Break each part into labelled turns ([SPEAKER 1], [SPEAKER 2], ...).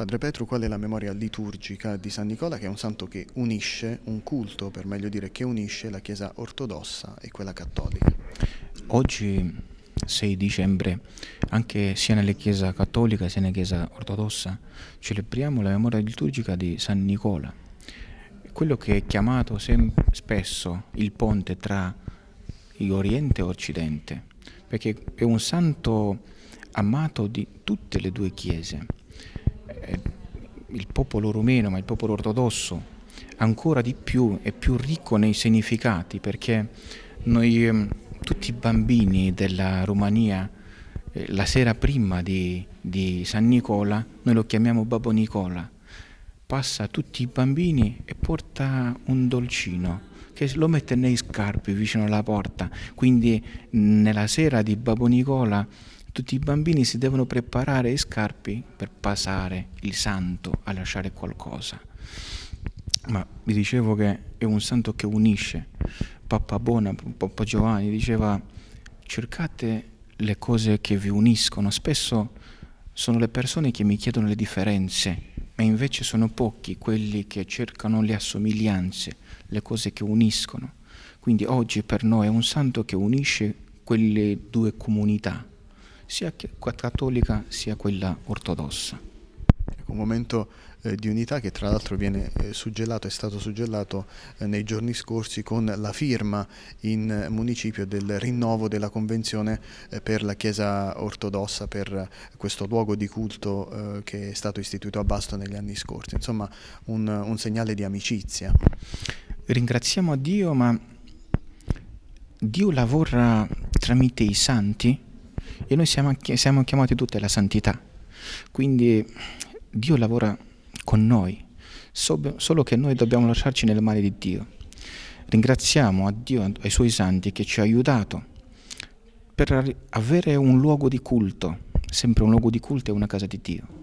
[SPEAKER 1] Padre Petru, qual è la memoria liturgica di San Nicola, che è un santo che unisce un culto, per meglio dire, che unisce la Chiesa ortodossa e quella cattolica?
[SPEAKER 2] Oggi, 6 dicembre, anche sia nella Chiesa cattolica sia nella Chiesa ortodossa, celebriamo la memoria liturgica di San Nicola, quello che è chiamato spesso il ponte tra Oriente e Occidente, perché è un santo amato di tutte le due Chiese il popolo rumeno, ma il popolo ortodosso, ancora di più è più ricco nei significati perché noi ehm, tutti i bambini della Romania eh, la sera prima di, di San Nicola, noi lo chiamiamo Babbo Nicola, passa tutti i bambini e porta un dolcino che lo mette nei scarpi vicino alla porta, quindi nella sera di Babbo Nicola tutti i bambini si devono preparare i scarpi per passare il santo a lasciare qualcosa. Ma vi dicevo che è un santo che unisce. Papa Bona, Papa Giovanni diceva cercate le cose che vi uniscono. Spesso sono le persone che mi chiedono le differenze, ma invece sono pochi quelli che cercano le assomiglianze, le cose che uniscono. Quindi oggi per noi è un santo che unisce quelle due comunità, sia
[SPEAKER 1] cattolica sia quella ortodossa. Un momento eh, di unità che tra l'altro viene eh, suggellato, è stato suggellato eh, nei giorni scorsi con la firma in municipio del rinnovo della convenzione per la Chiesa ortodossa, per questo luogo di culto che è stato istituito a Basto negli anni scorsi. Insomma un, un segnale di amicizia. Ringraziamo Dio, ma
[SPEAKER 2] Dio lavora tramite i santi e noi siamo, siamo chiamati tutti alla santità. Quindi Dio lavora con noi, solo che noi dobbiamo lasciarci nelle mani di Dio. Ringraziamo a Dio, ai Suoi santi, che ci ha aiutato per avere un luogo di culto, sempre un luogo di culto e una casa di Dio.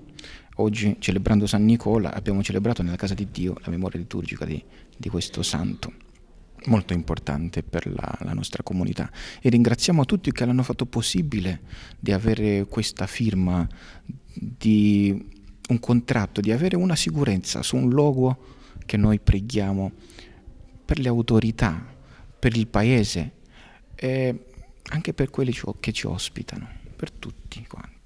[SPEAKER 2] Oggi, celebrando San Nicola, abbiamo celebrato nella casa di Dio la memoria liturgica di, di questo santo molto importante per la, la, nostra comunità e ringraziamo tutti che l'hanno fatto possibile di avere questa firma di un contratto, di avere una sicurezza su un luogo che noi preghiamo per le autorità, per il paese e anche per quelli che ci ospitano, per tutti quanti.